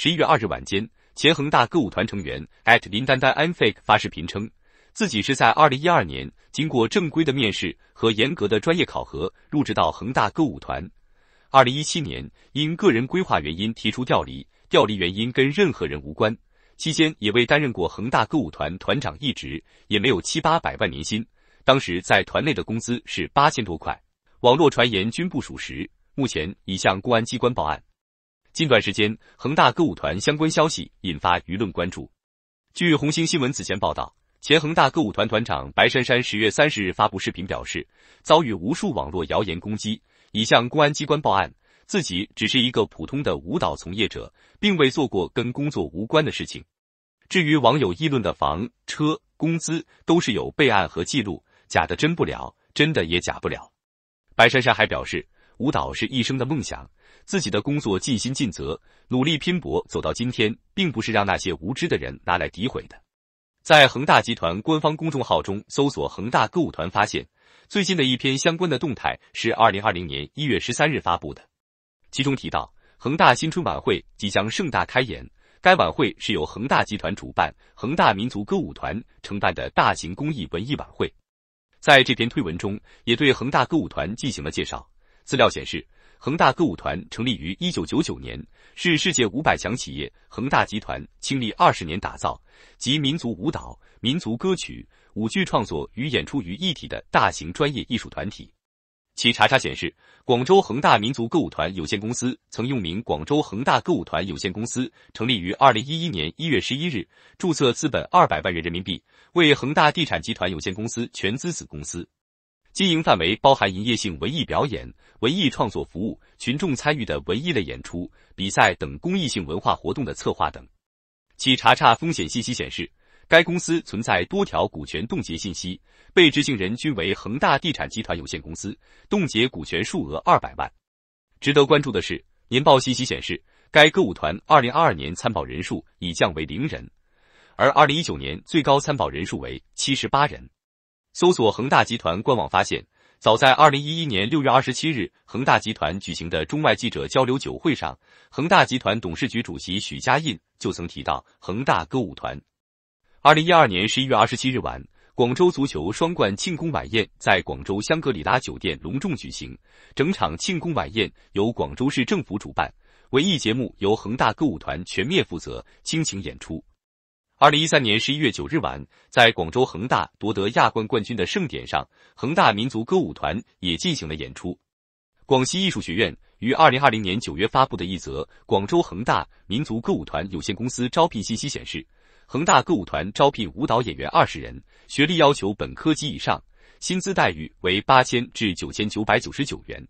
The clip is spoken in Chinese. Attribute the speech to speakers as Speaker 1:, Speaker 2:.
Speaker 1: 十一月二日晚间，前恒大歌舞团成员 at 林丹丹安 fake 发视频称，自己是在二零一二年经过正规的面试和严格的专业考核，入职到恒大歌舞团。二零一七年因个人规划原因提出调离，调离原因跟任何人无关。期间也未担任过恒大歌舞团团长一职，也没有七八百万年薪，当时在团内的工资是八千多块。网络传言均不属实，目前已向公安机关报案。近段时间，恒大歌舞团相关消息引发舆论关注。据红星新闻此前报道，前恒大歌舞团团长白珊珊十月三十日发布视频表示，遭遇无数网络谣言攻击，已向公安机关报案。自己只是一个普通的舞蹈从业者，并未做过跟工作无关的事情。至于网友议论的房车、工资，都是有备案和记录，假的真不了，真的也假不了。白珊珊还表示。舞蹈是一生的梦想，自己的工作尽心尽责，努力拼搏走到今天，并不是让那些无知的人拿来诋毁的。在恒大集团官方公众号中搜索“恒大歌舞团”，发现最近的一篇相关的动态是二零二零年一月十三日发布的，其中提到恒大新春晚会即将盛大开演。该晚会是由恒大集团主办，恒大民族歌舞团承办的大型公益文艺晚会。在这篇推文中，也对恒大歌舞团进行了介绍。资料显示，恒大歌舞团成立于一九九九年，是世界五百强企业恒大集团倾力二十年打造，集民族舞蹈、民族歌曲、舞剧创作与演出于一体的大型专业艺术团体。其查查显示，广州恒大民族歌舞团有限公司曾用名广州恒大歌舞团有限公司，成立于二零一一年一月十一日，注册资本二百万元人民币，为恒大地产集团有限公司全资子公司。经营范围包含营业性文艺表演、文艺创作服务、群众参与的文艺类演出、比赛等公益性文化活动的策划等。其查查风险信息显示，该公司存在多条股权冻结信息，被执行人均为恒大地产集团有限公司，冻结股权数额二百万。值得关注的是，年报信息显示，该歌舞团二零二二年参保人数已降为零人，而二零一九年最高参保人数为七十八人。搜索恒大集团官网发现，早在二零一一年六月二十七日，恒大集团举行的中外记者交流酒会上，恒大集团董事局主席许家印就曾提到恒大歌舞团。二零一二年十一月二十七日晚，广州足球双冠庆功晚宴在广州香格里拉酒店隆重举行，整场庆功晚宴由广州市政府主办，文艺节目由恒大歌舞团全面负责，倾情演出。二零一三年十一月九日晚，在广州恒大夺得亚冠冠军的盛典上，恒大民族歌舞团也进行了演出。广西艺术学院于二零二零年九月发布的一则广州恒大民族歌舞团有限公司招聘信息显示，恒大歌舞团招聘舞蹈演员二十人，学历要求本科及以上，薪资待遇为八千至九千九百九十九元。